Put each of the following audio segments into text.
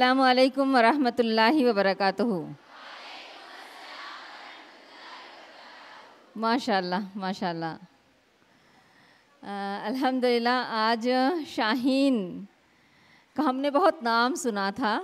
रहमतुल्लाहि व वबरक माशाल्लाह माशाल्लाह अल्हम्दुलिल्लाह आज शाहीन का हमने बहुत नाम सुना था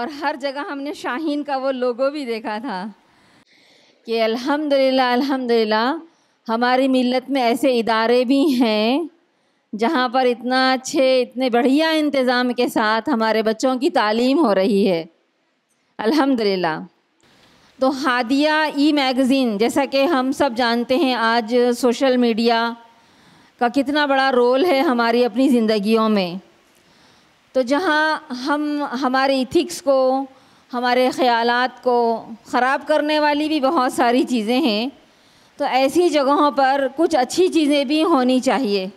और हर जगह हमने शाहीन का वो लोगो भी देखा था कि अल्हम्दुलिल्लाह अल्हम्दुलिल्लाह हमारी मिलत में ऐसे इदारे भी हैं जहाँ पर इतना अच्छे इतने बढ़िया इंतज़ाम के साथ हमारे बच्चों की तालीम हो रही है अल्हम्दुलिल्लाह तो हादिया ई मैगज़ीन जैसा कि हम सब जानते हैं आज सोशल मीडिया का कितना बड़ा रोल है हमारी अपनी ज़िंदगियों में तो जहाँ हम हमारे इथिक्स को हमारे ख़्याल को ख़राब करने वाली भी बहुत सारी चीज़ें हैं तो ऐसी जगहों पर कुछ अच्छी चीज़ें भी होनी चाहिए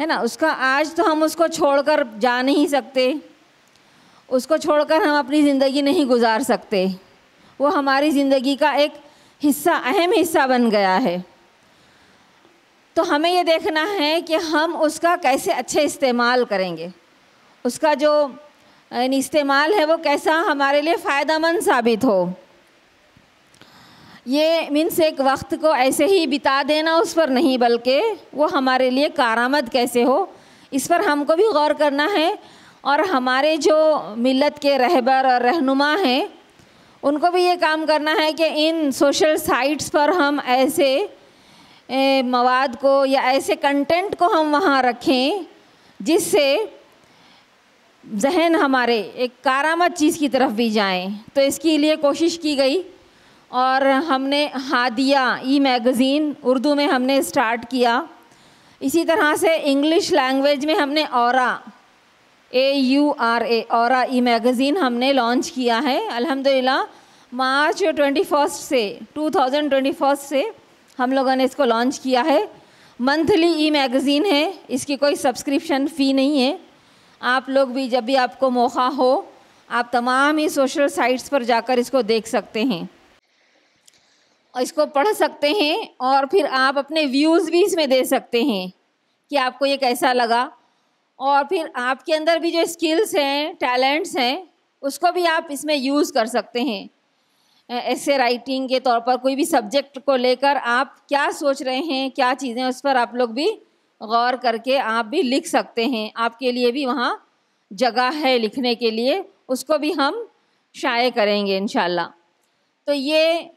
है ना उसका आज तो हम उसको छोड़कर जा नहीं सकते उसको छोड़कर हम अपनी ज़िंदगी नहीं गुजार सकते वो हमारी ज़िंदगी का एक हिस्सा अहम हिस्सा बन गया है तो हमें ये देखना है कि हम उसका कैसे अच्छे इस्तेमाल करेंगे उसका जो इस्तेमाल है वो कैसा हमारे लिए फ़ायदा साबित हो ये मीन्स एक वक्त को ऐसे ही बिता देना उस पर नहीं बल्कि वो हमारे लिए कारामद कैसे हो इस पर हमको भी गौर करना है और हमारे जो मिलत के रहबर और रहनुमा हैं उनको भी ये काम करना है कि इन सोशल साइट्स पर हम ऐसे ए, मवाद को या ऐसे कंटेंट को हम वहाँ रखें जिससे जहन हमारे एक कारामद चीज़ की तरफ भी जाएं तो इसके लिए कोशिश की गई और हमने हादिया ई मैगज़ीन उर्दू में हमने स्टार्ट किया इसी तरह से इंग्लिश लैंग्वेज में हमने और ए यू आर ए और ई मैगज़ीन हमने लॉन्च किया है अल्हम्दुलिल्लाह मार्च ट्वेंटी फर्स्ट से टू थाउजेंड ट्वेंटी फर्स्ट से हम लोगों ने इसको लॉन्च किया है मंथली ई मैगज़ीन है इसकी कोई सब्सक्रिप्शन फ़ी नहीं है आप लोग भी जब भी आपको मौका हो आप तमाम ही सोशल साइट्स पर जाकर इसको देख सकते हैं इसको पढ़ सकते हैं और फिर आप अपने व्यूज़ भी इसमें दे सकते हैं कि आपको ये कैसा लगा और फिर आपके अंदर भी जो स्किल्स हैं टैलेंट्स हैं उसको भी आप इसमें यूज़ कर सकते हैं ऐसे राइटिंग के तौर पर कोई भी सब्जेक्ट को लेकर आप क्या सोच रहे हैं क्या चीज़ें उस पर आप लोग भी गौर करके आप भी लिख सकते हैं आपके लिए भी वहाँ जगह है लिखने के लिए उसको भी हम शाये करेंगे इन तो ये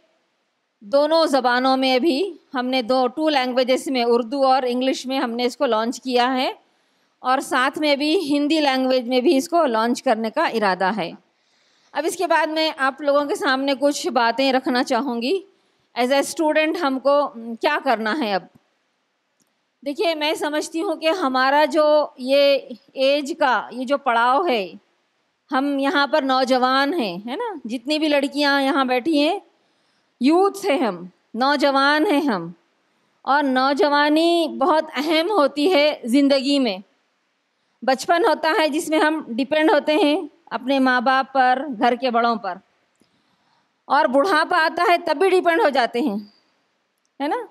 दोनों ज़बानों में भी हमने दो टू लैंग्वेजेस में उर्दू और इंग्लिश में हमने इसको लॉन्च किया है और साथ में भी हिंदी लैंग्वेज में भी इसको लॉन्च करने का इरादा है अब इसके बाद मैं आप लोगों के सामने कुछ बातें रखना चाहूँगी एज ए स्टूडेंट हमको क्या करना है अब देखिए मैं समझती हूँ कि हमारा जो ये एज का ये जो पड़ाव है हम यहाँ पर नौजवान हैं है ना जितनी भी लड़कियाँ यहाँ बैठी हैं यूथ हैं हम नौजवान हैं हम और नौजवानी बहुत अहम होती है ज़िंदगी में बचपन होता है जिसमें हम डिपेंड होते हैं अपने माँ बाप पर घर के बड़ों पर और बुढ़ापा आता है तब भी डिपेंड हो जाते हैं है ना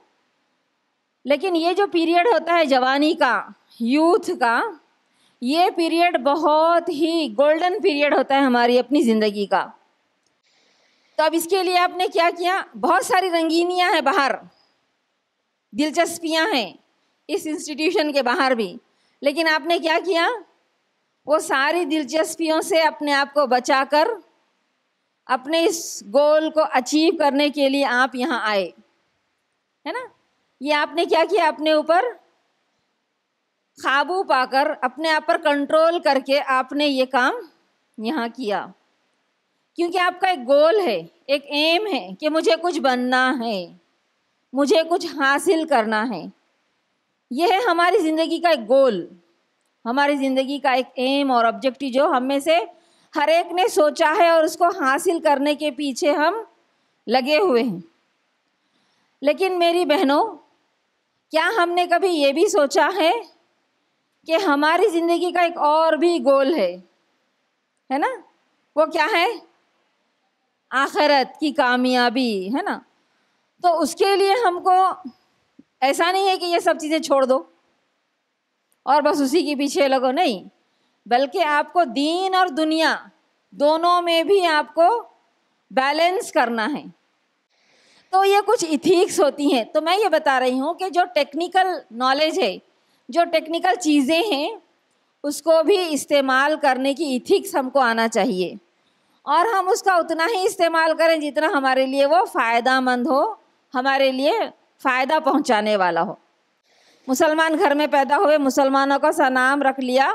लेकिन ये जो पीरियड होता है जवानी का यूथ का ये पीरियड बहुत ही गोल्डन पीरियड होता है हमारी अपनी ज़िंदगी का तो अब इसके लिए आपने क्या किया बहुत सारी रंगीनियाँ हैं बाहर दिलचस्पियाँ हैं इस इंस्टीट्यूशन के बाहर भी लेकिन आपने क्या किया वो सारी दिलचस्पियों से अपने आप को बचाकर अपने इस गोल को अचीव करने के लिए आप यहाँ आए है ना ये आपने क्या किया अपने ऊपर काबू पाकर अपने आप पर कंट्रोल करके आपने ये काम यहाँ किया क्योंकि आपका एक गोल है एक एम है कि मुझे कुछ बनना है मुझे कुछ हासिल करना है यह है हमारी ज़िंदगी का एक गोल हमारी ज़िंदगी का एक एम और ऑब्जेक्टिव जो हम में से हर एक ने सोचा है और उसको हासिल करने के पीछे हम लगे हुए हैं लेकिन मेरी बहनों क्या हमने कभी ये भी सोचा है कि हमारी ज़िंदगी का एक और भी गोल है है ना वो क्या है आखरत की कामयाबी है ना तो उसके लिए हमको ऐसा नहीं है कि ये सब चीज़ें छोड़ दो और बस उसी के पीछे लगो नहीं बल्कि आपको दीन और दुनिया दोनों में भी आपको बैलेंस करना है तो ये कुछ इथिक्स होती हैं तो मैं ये बता रही हूँ कि जो टेक्निकल नॉलेज है जो टेक्निकल चीज़ें हैं उसको भी इस्तेमाल करने की इथिक्स हमको आना चाहिए और हम उसका उतना ही इस्तेमाल करें जितना हमारे लिए वो फ़ायदा मंद हो हमारे लिए फ़ायदा पहुंचाने वाला हो मुसलमान घर में पैदा हुए मुसलमानों का सनाम रख लिया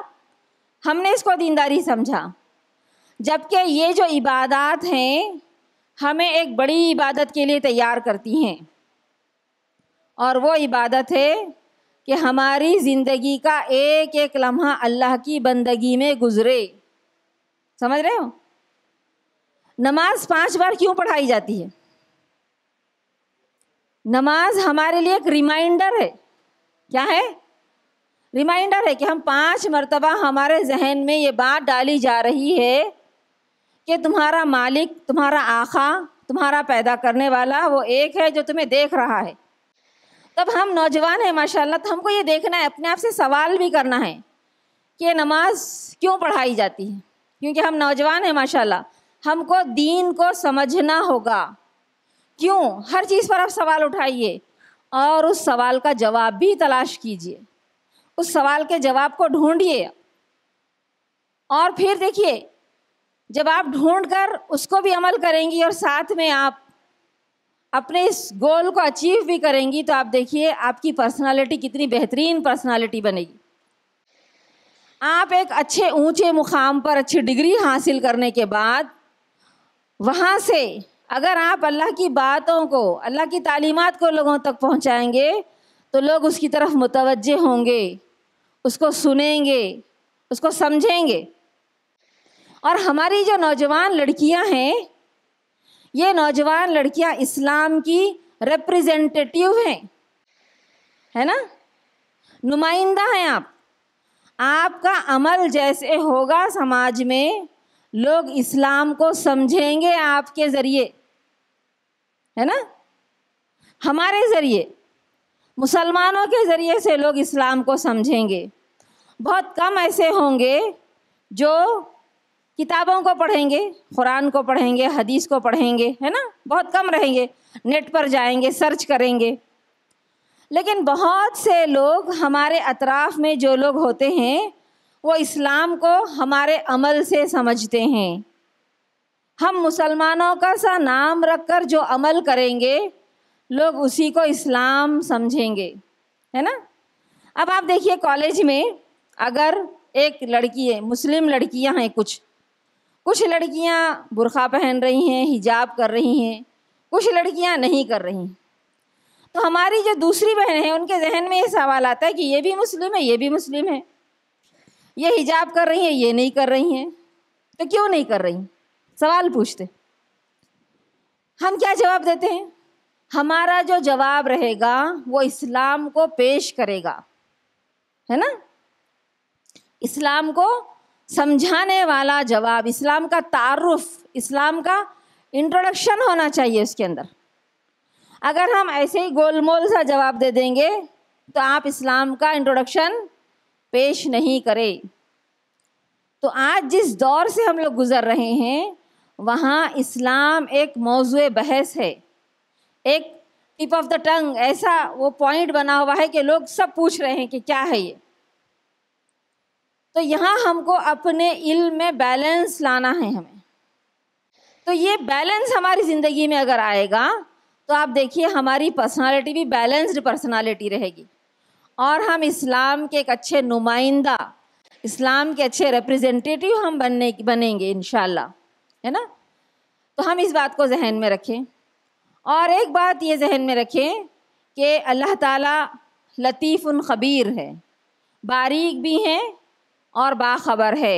हमने इसको दीनदारी समझा जबकि ये जो इबादत हैं हमें एक बड़ी इबादत के लिए तैयार करती हैं और वो इबादत है कि हमारी ज़िंदगी का एक एक लम्हा अल्लाह की बंदगी में गुज़रे समझ रहे हो नमाज पांच बार क्यों पढ़ाई जाती है नमाज हमारे लिए एक रिमाइंडर है क्या है रिमाइंडर है कि हम पांच मरतबा हमारे जहन में ये बात डाली जा रही है कि तुम्हारा मालिक तुम्हारा आखा तुम्हारा पैदा करने वाला वो एक है जो तुम्हें देख रहा है तब हम नौजवान हैं माशाल्लाह तो हमको ये देखना है अपने आप से सवाल भी करना है कि ये नमाज क्यों पढ़ाई जाती है क्योंकि हम नौजवान हैं माशाल्लाह हमको दीन को समझना होगा क्यों हर चीज़ पर आप सवाल उठाइए और उस सवाल का जवाब भी तलाश कीजिए उस सवाल के जवाब को ढूंढिए और फिर देखिए जब आप ढूंढ कर उसको भी अमल करेंगी और साथ में आप अपने इस गोल को अचीव भी करेंगी तो आप देखिए आपकी पर्सनालिटी कितनी बेहतरीन पर्सनालिटी बनेगी आप एक अच्छे ऊंचे मुकाम पर अच्छी डिग्री हासिल करने के बाद वहाँ से अगर आप अल्लाह की बातों को अल्लाह की तालीमत को लोगों तक पहुँचाएंगे तो लोग उसकी तरफ मुतवज़े होंगे उसको सुनेंगे उसको समझेंगे और हमारी जो नौजवान लड़कियां हैं ये नौजवान लड़कियां इस्लाम की रिप्रेजेंटेटिव हैं है ना नुमाइंदा हैं आप आपका अमल जैसे होगा समाज में लोग इस्लाम को समझेंगे आपके ज़रिए है ना हमारे ज़रिए मुसलमानों के ज़रिए से लोग इस्लाम को समझेंगे बहुत कम ऐसे होंगे जो किताबों को पढ़ेंगे कुरान को पढ़ेंगे हदीस को पढ़ेंगे है ना बहुत कम रहेंगे नेट पर जाएंगे सर्च करेंगे लेकिन बहुत से लोग हमारे अतराफ़ में जो लोग होते हैं वो इस्लाम को हमारे अमल से समझते हैं हम मुसलमानों का सा नाम रखकर जो अमल करेंगे लोग उसी को इस्लाम समझेंगे है ना अब आप देखिए कॉलेज में अगर एक लड़की है मुस्लिम लड़कियां हैं कुछ कुछ लड़कियां बुरखा पहन रही हैं हिजाब कर रही हैं कुछ लड़कियां नहीं कर रही तो हमारी जो दूसरी बहन है उनके जहन में ये सवाल आता है कि ये भी मुस्लिम है ये भी मुस्लिम है ये हिजाब कर रही हैं ये नहीं कर रही हैं तो क्यों नहीं कर रही सवाल पूछते हम क्या जवाब देते हैं हमारा जो जवाब रहेगा वो इस्लाम को पेश करेगा है ना इस्लाम को समझाने वाला जवाब इस्लाम का तारुफ इस्लाम का इंट्रोडक्शन होना चाहिए उसके अंदर अगर हम ऐसे ही गोलमोल सा जवाब दे देंगे तो आप इस्लाम का इंट्रोडक्शन पेश नहीं करे तो आज जिस दौर से हम लोग गुज़र रहे हैं वहाँ इस्लाम एक मौजू बहस है एक टिप ऑफ द टंग ऐसा वो पॉइंट बना हुआ है कि लोग सब पूछ रहे हैं कि क्या है ये तो यहाँ हमको अपने इल्म में बैलेंस लाना है हमें तो ये बैलेंस हमारी ज़िंदगी में अगर आएगा तो आप देखिए हमारी पर्सनालिटी भी बैलेंस्ड पर्सनालिटी रहेगी और हम इस्लाम के एक अच्छे नुमाइंदा इस्लाम के अच्छे रिप्रेजेंटेटिव हम बनने बनेंगे इन है ना तो हम इस बात को जहन में रखें और एक बात ये जहन में रखें कि अल्लाह ताला लतीफ़ ख़बीर है बारीक भी हैं और बाखबर है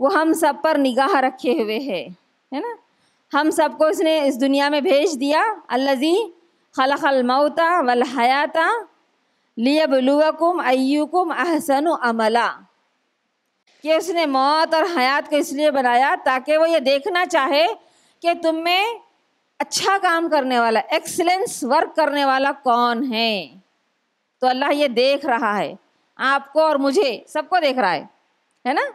वो हम सब पर निगाह रखे हुए है है ना हम सबको उसने इस दुनिया में भेज दिया अल्लाजी खलखल मऊता वल हयाता बलुआकुम अयुकुम अहसन अमला कि उसने मौत और हयात को इसलिए बनाया ताकि वो ये देखना चाहे कि तुम में अच्छा काम करने वाला एक्सलेंस वर्क करने वाला कौन है तो अल्लाह ये देख रहा है आपको और मुझे सबको देख रहा है है ना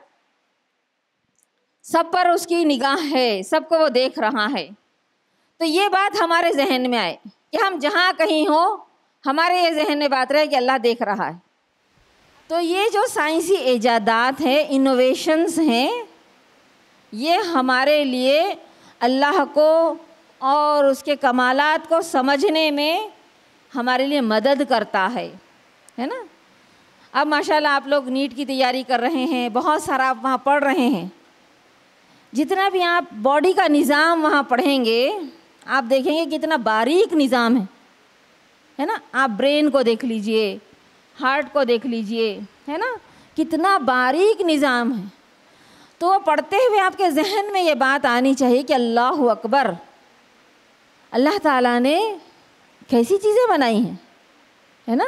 सब पर उसकी निगाह है सबको वो देख रहा है तो ये बात हमारे जहन में आए कि हम जहाँ कहीं हों हमारे ये जहन में बात रहे कि अल्लाह देख रहा है तो ये जो साइंसी ईजादात हैं इनोवेशंस हैं ये हमारे लिए अल्लाह को और उसके कमालात को समझने में हमारे लिए मदद करता है है ना अब माशाल्लाह आप लोग नीट की तैयारी कर रहे हैं बहुत सारा आप वहाँ पढ़ रहे हैं जितना भी आप बॉडी का निज़ाम वहाँ पढ़ेंगे आप देखेंगे कितना बारीक निज़ाम है है ना आप ब्रेन को देख लीजिए हार्ट को देख लीजिए है ना कितना बारीक निज़ाम है तो पढ़ते हुए आपके जहन में ये बात आनी चाहिए कि अल्लाह अकबर अल्लाह ताला ने कैसी चीज़ें बनाई हैं है ना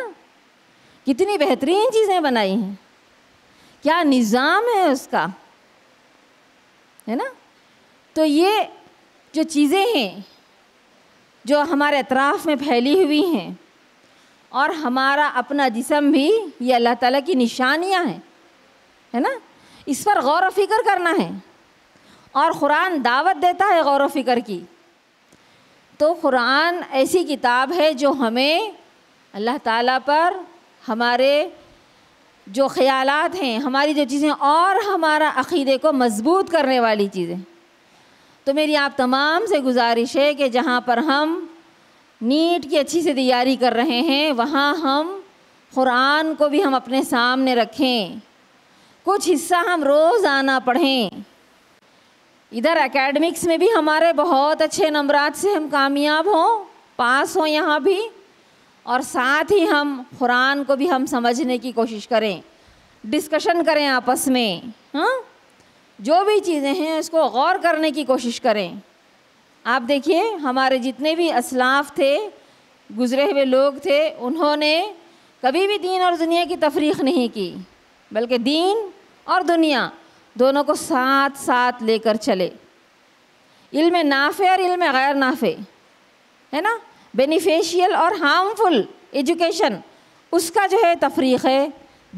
कितनी बेहतरीन चीज़ें बनाई हैं क्या निज़ाम है उसका है ना तो ये जो चीज़ें हैं जो हमारे अतराफ़ में फैली हुई हैं और हमारा अपना जिसम भी ये अल्लाह ताला की निशानियां हैं है ना इस पर गौर फिक्र करना है और क़ुरान दावत देता है गौर फिक्र की तो क़ुरान ऐसी किताब है जो हमें अल्लाह ताला पर हमारे जो ख़यालात हैं हमारी जो चीज़ें और हमारा अक़ीदे को मज़बूत करने वाली चीज़ें तो मेरी आप तमाम से गुजारिश है कि जहाँ पर हम नीट की अच्छी से तैयारी कर रहे हैं वहाँ हम क़ुरान को भी हम अपने सामने रखें कुछ हिस्सा हम रोज़ाना पढ़ें इधर एकेडमिक्स में भी हमारे बहुत अच्छे नंबरात से हम कामयाब हों पास हों यहाँ भी और साथ ही हम कुरान को भी हम समझने की कोशिश करें डिस्कशन करें आपस में हाँ जो भी चीज़ें हैं उसको गौर करने की कोशिश करें आप देखिए हमारे जितने भी असलाफ थे गुज़रे हुए लोग थे उन्होंने कभी भी दीन और दुनिया की तफरीक नहीं की बल्कि दीन और दुनिया दोनों को साथ साथ लेकर चले इल्म नाफ़े और इल्म गैर नाफ़े है ना बेनिफिशियल और हार्मफुल एजुकेशन उसका जो है तफरीक है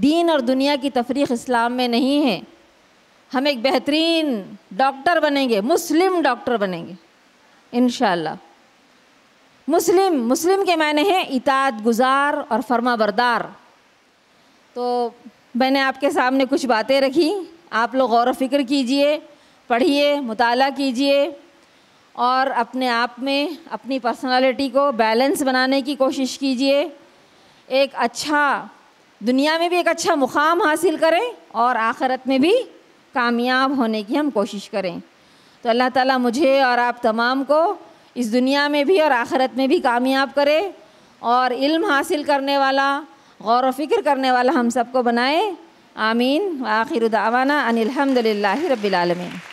दीन और दुनिया की तफरीक इस्लाम में नहीं है हम एक बेहतरीन डॉक्टर बनेंगे मुस्लिम डॉक्टर बनेंगे इन मुस्लिम मुस्लिम के मायने हैं इताद गुजार और फर्मा बरदार तो मैंने आपके सामने कुछ बातें रखी आप लोग गौर फिक्र कीजिए पढ़िए मुताल कीजिए और अपने आप में अपनी पर्सनालिटी को बैलेंस बनाने की कोशिश कीजिए एक अच्छा दुनिया में भी एक अच्छा मुकाम हासिल करें और आखरत में भी कामयाब होने की हम कोशिश करें तो अल्लाह ताला मुझे और आप तमाम को इस दुनिया में भी और आखरत में भी कामयाब करे और इल्म हासिल करने वाला गौर फिक्र करने वाला हम सबको बनाए आमीन आखिर दावाना अनिलहमदिल्ला रबीआलमी